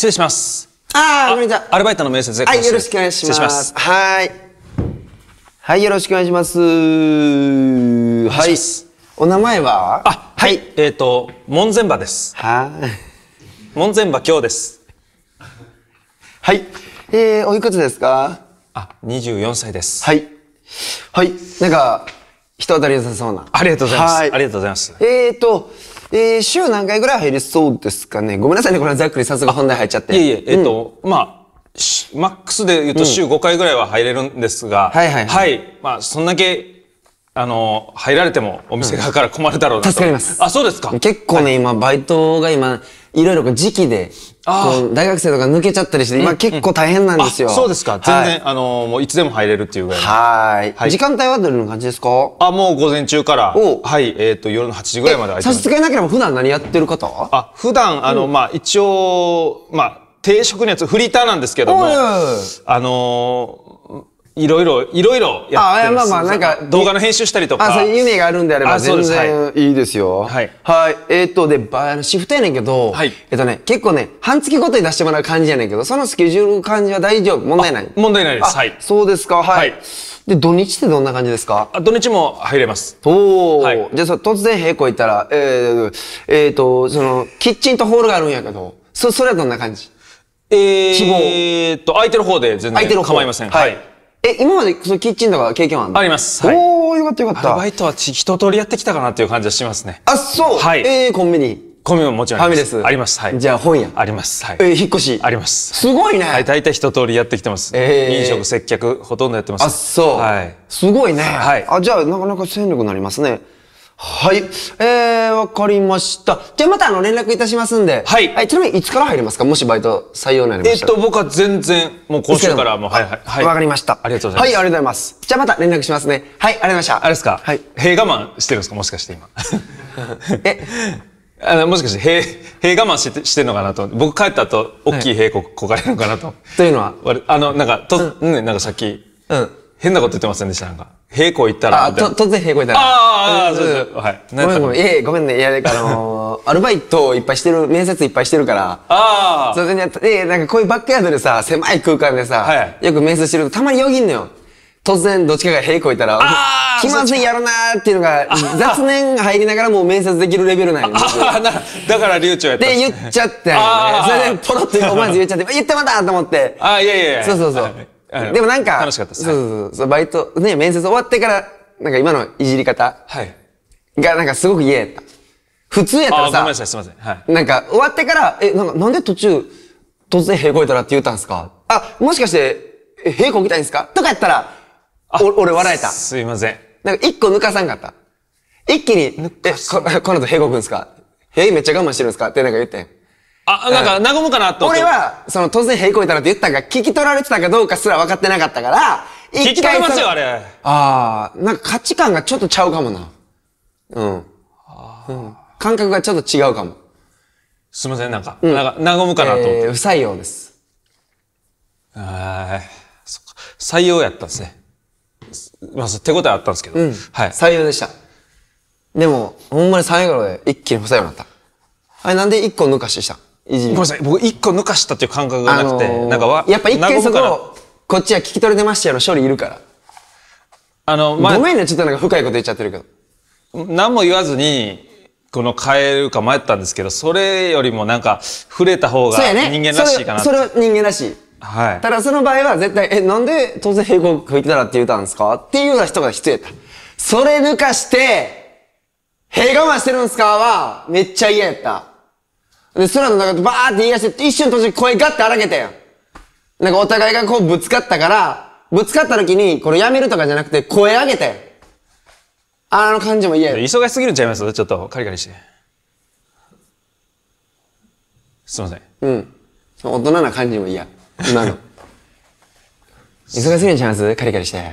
失礼します。ああ、ごんなさい。アルバイトの面接です。はい、よろしくお願いします。失礼しますはい。はい、よろしくお願いします。はい。お名前はあ、はい。えっ、ー、と、門前場です。はい。門前場今日です。はい。えー、おいくつですかあ、24歳です。はい。はい。なんか、人当たり良さそうな。ありがとうございます。ありがとうございます。えっ、ー、と、えー、週何回ぐらい入りそうですかねごめんなさいね、これざっくりさすが本題入っちゃって。いえいえ、えっ、ー、と、うん、まあ、マックスで言うと週5回ぐらいは入れるんですが、うん、はいはい、はい、はい。まあ、そんだけ、あの、入られてもお店側から困るだろうなと、うん、助かります。あ、そうですか。結構ね、はい、今、バイトが今、いろいろ時期で、大学生とか抜けちゃったりして、今結構大変なんですよ。そうですか。全然、あの、もういつでも入れるっていうぐらい。はいはい。時間帯はどれの感じですかあ、もう午前中から、はい、えっ、と、夜の8時ぐらいまで空ます。差し支えなければ普段何やってる方はあ、普段、あの、まあ、一応、まあ、定食のやつ、フリーターなんですけども、あのいろいろ、いろいろやってまあまあなんか、動画の編集したりとか。あ、そういう夢があるんであれば全然いいですよ。はい。はい。えっと、で、シフトやねんけど、はい。えっとね、結構ね、半月ごとに出してもらう感じやねんけど、そのスケジュール感じは大丈夫。問題ない。問題ないです。はい。そうですか、はい。で、土日ってどんな感じですか土日も入れます。おー。じゃあ、突然平行行ったら、えっと、その、キッチンとホールがあるんやけど、そ、それはどんな感じえー、希望。えっと、空いてる方で全然構いません。はい。え、今までそのキッチンとか経験はあるのあります。はい、おー、よかったよかった。アルバイトは一通りやってきたかなっていう感じはしますね。あ、そうはい。えー、コンビニ。コンビニももちろんあります。ファミレス。あります。はい。じゃあ本屋。あります。はい。えー、引っ越し。あります。すごいね。はい、大体一通りやってきてます。えー、飲食、接客、ほとんどやってます。あ、そう。はい。すごいね。はい。あ、じゃあなかなか戦力になりますね。はい。えー、わかりました。じゃあまたあの連絡いたしますんで。はい。はい、ちなみにいつから入りますかもしバイト採用になりましたえっと、僕は全然、もう今週からもう、はいはい。はい。わかりました。ありがとうございます。はい、ありがとうございます。じゃあまた連絡しますね。はい、ありがとうございました。あれですかはい。塀我慢してるんですかもしかして今。えあの、もしかして塀、塀我慢してしてんのかなと。僕帰った後、大きい塀こ、こがれるのかなと。というのはあの、なんか、と、うん、なんかさっき、うん。変なこと言ってませんでした、なんか。平行行ったら。あ、と、突然平行行ったら。ああ、そうです。はい。ごめんごめん。ええ、ごめんね。いや、あのー、アルバイトいっぱいしてる、面接いっぱいしてるから。ああ。それで、ね、え、なんかこういうバックヤードでさ、狭い空間でさ、はい、よく面接してるとたまによぎんのよ。突然どっちかが平行行ったら、あ 気まずいやろなーっていうのが、雑念が入りながらもう面接できるレベルなんよ。だから流暢やったで、言っちゃって、ね。それでポロッと思わず言っちゃって、言ってまたと思って。あ、いやいやいや。そうそうそう。でもなんか、楽しかったっす。そうそうそう。バイト、ね、面接終わってから、なんか今のいじり方はい。が、なんかすごく嫌やった。普通やったらさ、ごめんなさい、すいません。はい。なんか、終わってから、え、なんか、なんで途中、突然へこいたらって言ったんですかあ、もしかして、へこきたいんですかとかやったら、お俺笑えた。すいません。なんか、一個抜かさんかった。一気に、え、こ の後へこくんですか屁めっちゃ我慢してるんですかってなんか言ってん。あ、なんか、和むかなと、って。俺は、その、当然へいこいたなって言ったが、聞き取られてたかどうかすら分かってなかったから、聞き取れますよ、あれ。ああ、なんか価値観がちょっとちゃうかもな。うん。うん、感覚がちょっと違うかも。すみません、なんか、うん、なんか、和むかなと思って。えー、不採用です。ああ、そっか。採用やったんですね。まあ、手応えあったんですけど。うん。はい。採用でした。でも、ほんまに最後まで一気に不採用になった。あれ、なんで一個抜かしてしたのいじりごめんなさい僕一個抜かしたっていう感覚がなくて、あのー、なんかわやっぱ一回そここっちは聞き取れてましたよ処理いるからあの、まあ、ごめんねちょっとなんか深いこと言っちゃってるけど何も言わずにこの変えるか迷ったんですけどそれよりもなんか触れた方が人間らしいかなそ,、ね、それそれ人間らしいはい。ただその場合は絶対、え、なんで当然平行吹いてたらって言うたんですかっていうような人が必要やった。それ抜かして、平我慢してるんですかは、めっちゃ嫌やった。で、空の中でバーって言い出して、一瞬途中声ガッて荒げたよ。なんかお互いがこうぶつかったから、ぶつかった時に、これやめるとかじゃなくて声上げたあの感じも嫌よ。忙しすぎるんちゃいますちょっと、カリカリして。すいません。うん。大人な感じも嫌。今の。忙しすぎるんちゃいますカリカリして。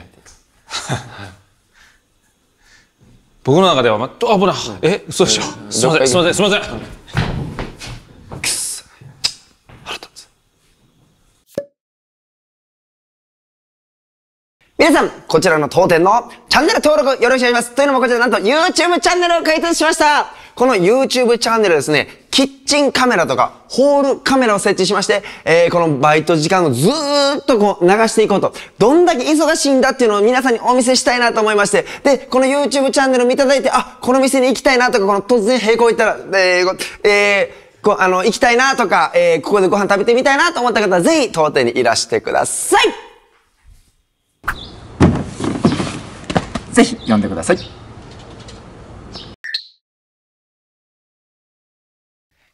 僕の中では、ま、あ、危な。え、嘘でしょ。すいません、すいません、すいません。皆さん、こちらの当店のチャンネル登録よろしくお願いします。というのもこちらなんと YouTube チャンネルを開設しました。この YouTube チャンネルですね、キッチンカメラとかホールカメラを設置しまして、えー、このバイト時間をずーっとこう流していこうと。どんだけ忙しいんだっていうのを皆さんにお見せしたいなと思いまして。で、この YouTube チャンネル見いただいて、あ、この店に行きたいなとか、この突然並行行ったら、えー、えー、こあの、行きたいなとか、えー、ここでご飯食べてみたいなと思った方は、ぜひ当店にいらしてくださいぜひ読んでください。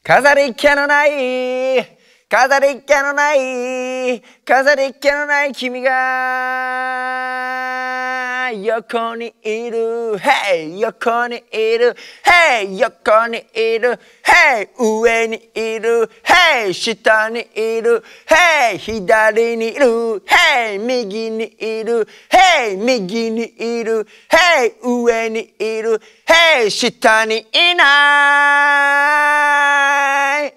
飾り気のない飾り気のない飾り気のない君が横にいる Hey 横にいる Hey 横にいる Hey 上にいる Hey 下にいる Hey 左にいる Hey 右にいる Hey 右にいる Hey 上にいる Hey 下にいない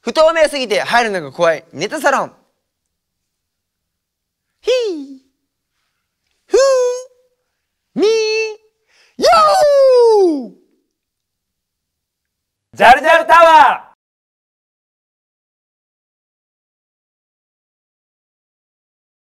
不透明すぎて入るのが怖いネタサロンヒージャルジャルタワー